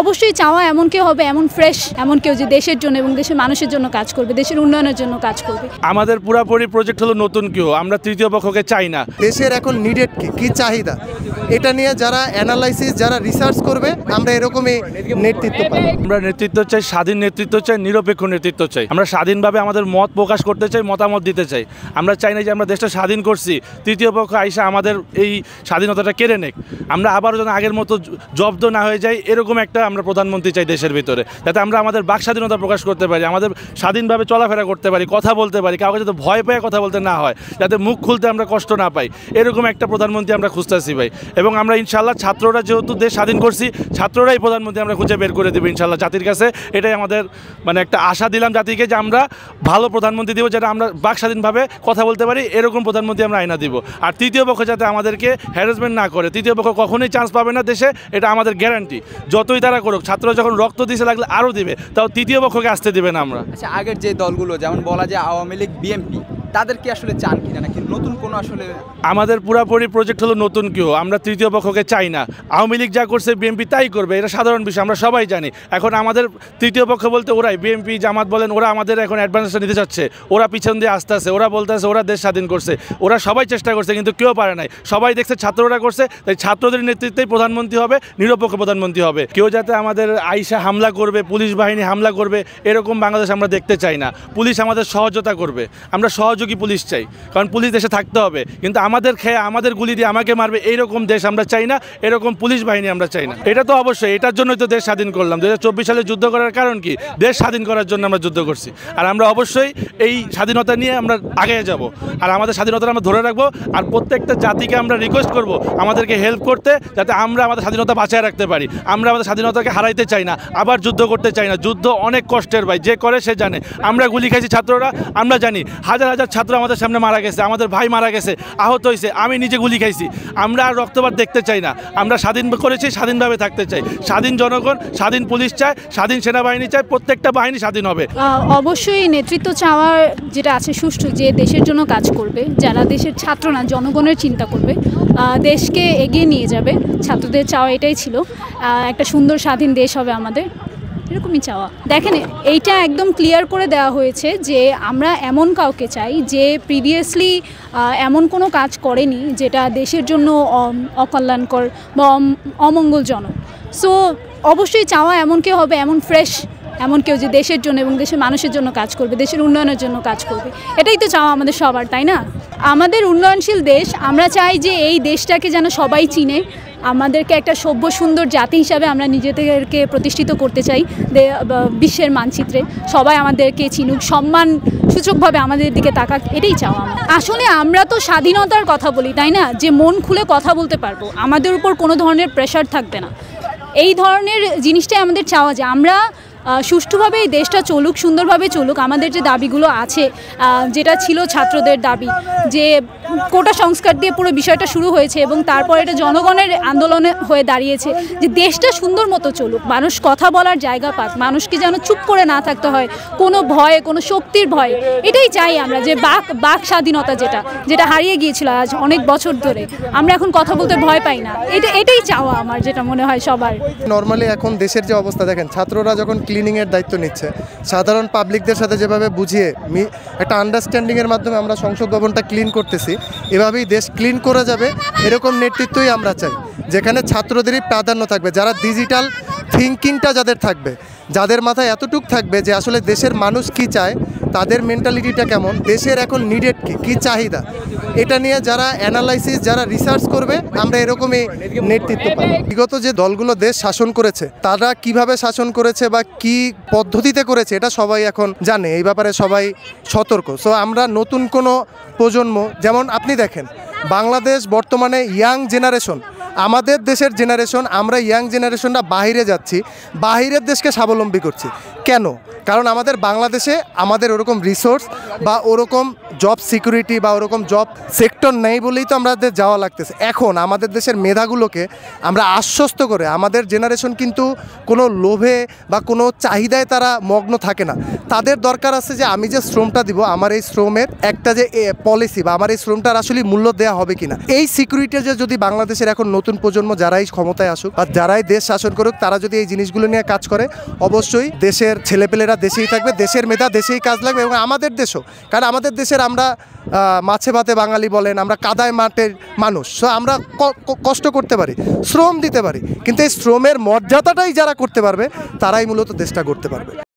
অবশ্যই চাওয়া এমন কেউ হবে এমন ফ্রেশ এমন কেউ যে দেশের জন্য এবং দেশের মানুষের জন্য কাজ করবে দেশের উন্নয়নের জন্য কাজ করবে আমাদের পুরাপুরি প্রজেক্ট হলো নতুন কেউ আমরা তৃতীয় পক্ষকে চাই না দেশের এখন নিডেড কি চাহিদা এটা নিয়ে যারা অ্যানালাইসিস যারা রিসার্চ করবে আমরা এরকমই নেতৃত্ব পাই আমরা নেতৃত্ব চাই স্বাধীন নেতৃত্ব চাই নিরপেক্ষ নেতৃত্ব চাই আমরা স্বাধীনভাবে আমাদের মত প্রকাশ করতে চাই মতামত দিতে চাই আমরা চাই না যে আমরা দেশটা স্বাধীন করছি তৃতীয় পক্ষ আইসা আমাদের এই স্বাধীনতাটা কেড়ে নেক আমরা আবারও যেন আগের মতো জব্দ না হয়ে যায় এরকম একটা আমরা প্রধানমন্ত্রী চাই দেশের ভিতরে যাতে আমরা আমাদের বাক স্বাধীনতা প্রকাশ করতে পারি আমাদের স্বাধীনভাবে চলাফেরা করতে পারি কথা বলতে পারি কাউকে যাতে ভয় পেয়ে কথা বলতে না হয় যাতে মুখ খুলতে আমরা কষ্ট না পাই এরকম একটা প্রধানমন্ত্রী আমরা খুঁজতেছি ভাই এবং আমরা ইনশাল্লাহ ছাত্ররা যেহেতু দেশ স্বাধীন করছি ছাত্ররাই প্রধানমন্ত্রী আমরা খুঁজে বের করে দেবো ইনশাল্লাহ জাতির কাছে এটাই আমাদের মানে একটা আশা দিলাম জাতিকে যে আমরা ভালো প্রধানমন্ত্রী দেবো যেটা আমরা বাক স্বাধীনভাবে কথা বলতে পারি এরকম প্রধানমন্ত্রী আমরা আয়না দিব আর তৃতীয় পক্ষ যাতে আমাদেরকে হ্যারাসমেন্ট না করে তৃতীয় পক্ষ কখনোই চান্স পাবে না দেশে এটা আমাদের গ্যারান্টি যতই তারা করুক ছাত্র যখন রক্ত দিতে লাগলে আরও দিবে তাও তৃতীয় পক্ষকে আসতে দেবে না আমরা আচ্ছা আগের যে দলগুলো যেমন বলা যায় আওয়ামী লীগ বিএনপি তাদেরকে আসলে চান কিনা আসলে আমাদের পুরাপুরি প্রজেক্ট হলো নতুন কেউ আমরা তৃতীয় পক্ষকে চাই না আওয়ামী লীগ যা করছে বিএনপি তাই করবে এটা সাধারণ বিষয় আমরা সবাই জানি এখন আমাদের তৃতীয় পক্ষ বলতে ওরাই বিএনপি জামাত বলেন ওরা আমাদের এখন অ্যাডভান্সটা নিতে চাচ্ছে ওরা পিছন দিয়ে আসতে আছে ওরা বলতেছে ওরা দেশ স্বাধীন করছে ওরা সবাই চেষ্টা করছে কিন্তু কেউ পারে নাই সবাই দেখছে ছাত্ররা করছে তাই ছাত্রদের নেতৃত্বেই প্রধানমন্ত্রী হবে নিরপেক্ষ প্রধানমন্ত্রী হবে কেউ যাতে আমাদের আইসা হামলা করবে পুলিশ বাহিনী হামলা করবে এরকম বাংলাদেশ আমরা দেখতে চাই না পুলিশ আমাদের সহযোগিতা করবে আমরা সহযোগী পুলিশ চাই কারণ পুলিশ দেশে থাকতে হবে কিন্তু আমাদের খেয়ে আমাদের গুলি দিয়ে আমাকে মারবে এইরকম দেশ আমরা চাই না এরকম পুলিশ বাহিনী আমরা চাই না এটা তো অবশ্যই এটার জন্যই তো দেশ স্বাধীন করলাম দু সালে যুদ্ধ করার কারণ কি দেশ স্বাধীন করার জন্য আমরা যুদ্ধ করছি আর আমরা অবশ্যই এই স্বাধীনতা নিয়ে আমরা আগে যাব আর আমাদের স্বাধীনতা আমরা ধরে রাখবো আর প্রত্যেকটা জাতিকে আমরা রিকোয়েস্ট করব আমাদেরকে হেল্প করতে যাতে আমরা আমাদের স্বাধীনতা বাঁচায় রাখতে পারি আমরা আমাদের স্বাধীনতাকে হারাইতে চাই না আবার যুদ্ধ করতে চাই না যুদ্ধ অনেক কষ্টের ভাই যে করে সে জানে আমরা গুলি খেয়েছি ছাত্ররা আমরা জানি হাজার হাজার ছাত্র আমাদের সামনে মারা গেছে আমাদের ভাই মারা গেছে আহত হয়েছে আমি নিজে গুলি খাইছি আমরা আর রক্তপাত দেখতে চাই না আমরা স্বাধীন করেছি স্বাধীনভাবে থাকতে চাই স্বাধীন জনগণ স্বাধীন পুলিশ চায় স্বাধীন সেনাবাহিনী চায় প্রত্যেকটা বাহিনী স্বাধীন হবে অবশ্যই নেতৃত্ব চাওয়ার যেটা আছে সুষ্ঠু যে দেশের জন্য কাজ করবে যারা দেশের ছাত্র না জনগণের চিন্তা করবে দেশকে এগিয়ে নিয়ে যাবে ছাত্রদের চাওয়া এটাই ছিল একটা সুন্দর স্বাধীন দেশ হবে আমাদের এরকমই চাওয়া দেখেন এইটা একদম ক্লিয়ার করে দেওয়া হয়েছে যে আমরা এমন কাউকে চাই যে প্রিভিয়াসলি এমন কোনো কাজ করেনি যেটা দেশের জন্য অকল্যাণকর বা অমঙ্গলজনক সো অবশ্যই চাওয়া এমন কেউ হবে এমন ফ্রেশ এমন কেউ যে দেশের জন্য এবং দেশের মানুষের জন্য কাজ করবে দেশের উন্নয়নের জন্য কাজ করবে এটাই তো চাওয়া আমাদের সবার তাই না আমাদের উন্নয়নশীল দেশ আমরা চাই যে এই দেশটাকে যেন সবাই চিনে আমাদেরকে একটা সভ্য সুন্দর জাতি হিসাবে আমরা নিজেদেরকে প্রতিষ্ঠিত করতে চাই বিশ্বের মানচিত্রে সবাই আমাদেরকে চিনুক সম্মান সূচকভাবে আমাদের দিকে তাকাক এটাই চাওয়া আসলে আমরা তো স্বাধীনতার কথা বলি তাই না যে মন খুলে কথা বলতে পারবো আমাদের উপর কোনো ধরনের প্রেশার থাকবে না এই ধরনের জিনিসটাই আমাদের চাওয়া যে আমরা সুষ্ঠুভাবে এই দেশটা চলুক সুন্দরভাবে চলুক আমাদের যে দাবিগুলো আছে যেটা ছিল ছাত্রদের দাবি যে কোটা সংস্কার দিয়ে পুরো বিষয়টা শুরু হয়েছে এবং তারপর এটা জনগণের আন্দোলনে হয়ে দাঁড়িয়েছে যে দেশটা সুন্দর মতো চলুক মানুষ কথা বলার জায়গা পাক মানুষকে যেন চুপ করে না থাকতে হয় কোনো ভয়ে কোনো শক্তির ভয়ে এটাই চাই আমরা যে বাক বাক স্বাধীনতা যেটা যেটা হারিয়ে গিয়েছিল আজ অনেক বছর ধরে আমরা এখন কথা বলতে ভয় পাই না এটা এটাই চাওয়া আমার যেটা মনে হয় সবার নর্মালি এখন দেশের যে অবস্থা দেখেন ছাত্ররা যখন ক্লিনিংয়ের দায়িত্ব নিচ্ছে সাধারণ পাবলিকদের সাথে যেভাবে বুঝিয়ে একটা আন্ডারস্ট্যান্ডিংয়ের মাধ্যমে আমরা সংসদ ভবনটা ক্লিন করতেছি এভাবেই দেশ ক্লিন করা যাবে এরকম নেতৃত্বই আমরা চাই যেখানে ছাত্রদেরই প্রাধান্য থাকবে যারা ডিজিটাল থিঙ্কিংটা যাদের থাকবে যাদের মাথায় এতটুক থাকবে যে আসলে দেশের মানুষ কি চায় তাদের মেন্টালিটিটা কেমন দেশের এখন নিডেড কি কী চাহিদা এটা নিয়ে যারা অ্যানালাইসিস যারা রিসার্চ করবে আমরা এরকমই নেতৃত্ব পাই বিগত যে দলগুলো দেশ শাসন করেছে তারা কিভাবে শাসন করেছে বা কি পদ্ধতিতে করেছে এটা সবাই এখন জানে এই ব্যাপারে সবাই সতর্ক সো আমরা নতুন কোনো প্রজন্ম যেমন আপনি দেখেন বাংলাদেশ বর্তমানে ইয়াং জেনারেশন আমাদের দেশের জেনারেশন আমরা ইয়াং জেনারেশনরা বাহিরে যাচ্ছি বাহিরের দেশকে স্বাবলম্বী করছি কেন কারণ আমাদের বাংলাদেশে আমাদের ওরকম রিসোর্স বা ওরকম জব সিকিউরিটি বা ওরকম জব সেক্টর নেই বলেই তো আমাদের যাওয়া লাগতেছে এখন আমাদের দেশের মেধাগুলোকে আমরা আশ্বস্ত করে আমাদের জেনারেশন কিন্তু কোনো লোভে বা কোনো চাহিদায় তারা মগ্ন থাকে না তাদের দরকার আছে যে আমি যে শ্রমটা দিব আমার এই শ্রমের একটা যে পলিসি বা আমার এই শ্রমটার আসলে মূল্য দেওয়া হবে কিনা এই সিকিউরিটি যে যদি বাংলাদেশের এখন নতুন প্রজন্ম যারাই ক্ষমতায় আসুক বা যারাই দেশ শাসন করুক তারা যদি এই জিনিসগুলো নিয়ে কাজ করে অবশ্যই দেশের ছেলেপেলেরা মেয়েরা দেশেই থাকবে দেশের মেধা দেশেই কাজ লাগবে এবং আমাদের দেশও কারণ আমাদের দেশের আমরা মাছে ভাতে বাঙালি বলেন আমরা কাদায় মাঠের মানুষ সো আমরা কষ্ট করতে পারি শ্রম দিতে পারি কিন্তু এই শ্রমের মর্যাদাটাই যারা করতে পারবে তারাই মূলত দেশটা করতে পারবে